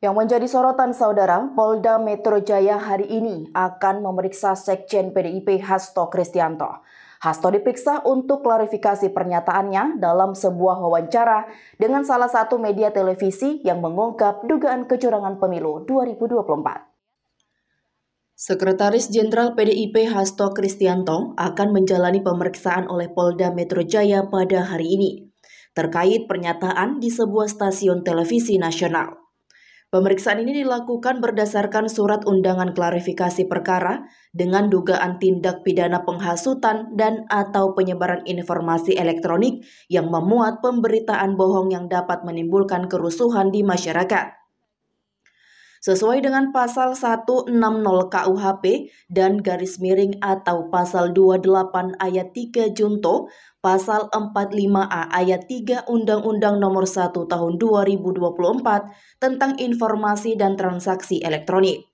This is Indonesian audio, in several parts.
Yang menjadi sorotan saudara, Polda Metro Jaya hari ini akan memeriksa Sekjen PDIP Hasto Kristianto. Hasto diperiksa untuk klarifikasi pernyataannya dalam sebuah wawancara dengan salah satu media televisi yang mengungkap dugaan kecurangan pemilu 2024. Sekretaris Jenderal PDIP Hasto Kristianto akan menjalani pemeriksaan oleh Polda Metro Jaya pada hari ini terkait pernyataan di sebuah stasiun televisi nasional. Pemeriksaan ini dilakukan berdasarkan surat undangan klarifikasi perkara dengan dugaan tindak pidana penghasutan dan atau penyebaran informasi elektronik yang memuat pemberitaan bohong yang dapat menimbulkan kerusuhan di masyarakat sesuai dengan pasal 160 KUHP dan garis miring atau pasal 28 ayat 3 Junto, pasal 45A ayat 3 Undang-Undang Nomor 1 Tahun 2024 tentang informasi dan transaksi elektronik.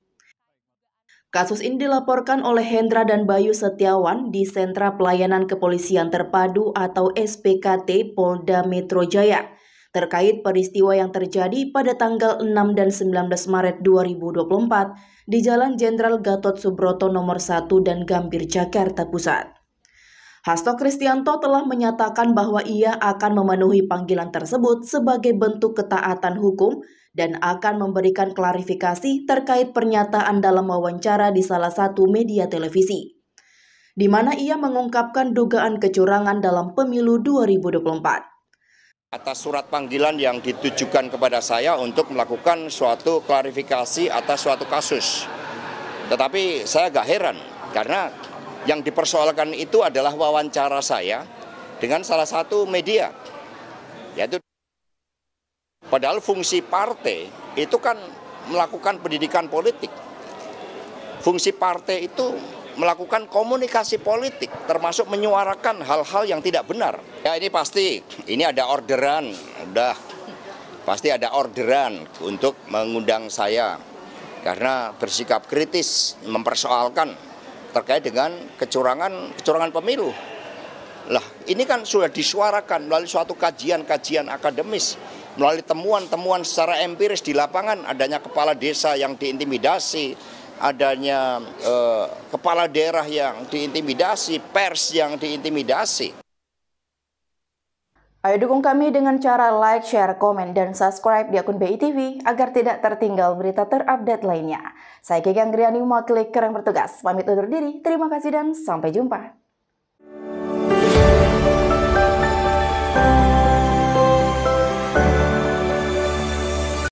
Kasus ini dilaporkan oleh Hendra dan Bayu Setiawan di Sentra Pelayanan Kepolisian Terpadu atau SPKT Polda Metro Jaya terkait peristiwa yang terjadi pada tanggal 6 dan 19 Maret 2024 di Jalan Jenderal Gatot Subroto nomor 1 dan Gambir, Jakarta Pusat. Hasto Kristianto telah menyatakan bahwa ia akan memenuhi panggilan tersebut sebagai bentuk ketaatan hukum dan akan memberikan klarifikasi terkait pernyataan dalam wawancara di salah satu media televisi, di mana ia mengungkapkan dugaan kecurangan dalam pemilu 2024 atas surat panggilan yang ditujukan kepada saya untuk melakukan suatu klarifikasi atas suatu kasus. Tetapi saya agak heran karena yang dipersoalkan itu adalah wawancara saya dengan salah satu media. Yaitu padahal fungsi partai itu kan melakukan pendidikan politik. Fungsi partai itu melakukan komunikasi politik, termasuk menyuarakan hal-hal yang tidak benar. Ya ini pasti, ini ada orderan, udah pasti ada orderan untuk mengundang saya karena bersikap kritis mempersoalkan terkait dengan kecurangan kecurangan pemilu. Lah, ini kan sudah disuarakan melalui suatu kajian-kajian akademis, melalui temuan-temuan secara empiris di lapangan, adanya kepala desa yang diintimidasi, adanya eh, kepala daerah yang diintimidasi, pers yang diintimidasi. Ayo dukung kami dengan cara like, share, komen, dan subscribe di akun BI TV agar tidak tertinggal berita terupdate lainnya. Saya Kiki mau klik Keren Bertugas. Pamit undur diri, terima kasih dan sampai jumpa.